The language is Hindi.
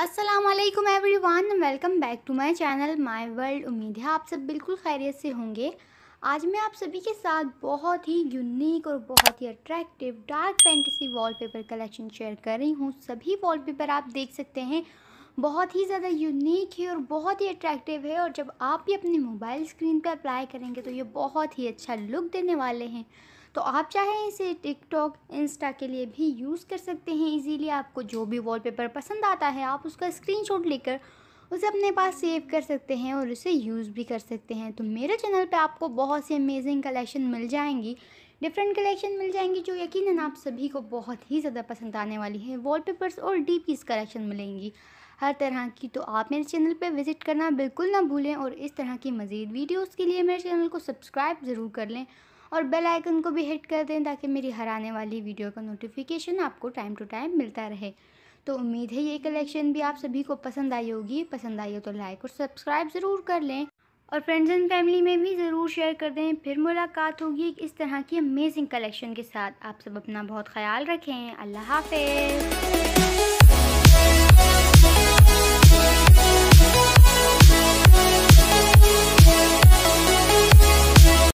Aslam everyone welcome back to my channel my world उम्मीद है आप सब बिल्कुल खैरियत से होंगे आज मैं आप सभी के साथ बहुत ही यूनिक और बहुत ही attractive dark fantasy wallpaper collection share कर रही हूँ सभी वॉलपेपर आप देख सकते हैं बहुत ही ज़्यादा यूनिक है और बहुत ही अट्रैक्टिव है और जब आप ये अपने मोबाइल स्क्रीन पर अप्लाई करेंगे तो ये बहुत ही अच्छा लुक देने वाले हैं तो आप चाहे इसे टिकटॉक इंस्टा के लिए भी यूज़ कर सकते हैं इजीली आपको जो भी वॉलपेपर पसंद आता है आप उसका स्क्रीनशॉट लेकर उसे अपने पास सेव कर सकते हैं और उसे यूज़ भी कर सकते हैं तो मेरे चैनल पर आपको बहुत सी अमेजिंग कलेक्शन मिल जाएंगी डिफरेंट कलेक्शन मिल जाएंगी जो यकीनन आप सभी को बहुत ही ज़्यादा पसंद आने वाली है वॉलपेपर्स और डी पीस कलेक्शन मिलेंगी हर तरह की तो आप मेरे चैनल पर विज़िट करना बिल्कुल ना भूलें और इस तरह की मज़ीद वीडियोज़ के लिए मेरे चैनल को सब्सक्राइब ज़रूर कर लें और बेल आइकन को भी हिट कर दें ताकि मेरी हर आने वाली वीडियो का नोटिफिकेशन आपको टाइम टू टाइम मिलता रहे तो उम्मीद है ये कलेक्शन भी आप सभी को पसंद आई होगी पसंद आई हो तो लाइक और सब्सक्राइब ज़रूर कर लें और फ्रेंड्स एंड फैमिली में भी ज़रूर शेयर कर दें फिर मुलाकात होगी इस तरह की अमेजिंग कलेक्शन के साथ आप सब अपना बहुत ख्याल रखें अल्लाह हाफिज़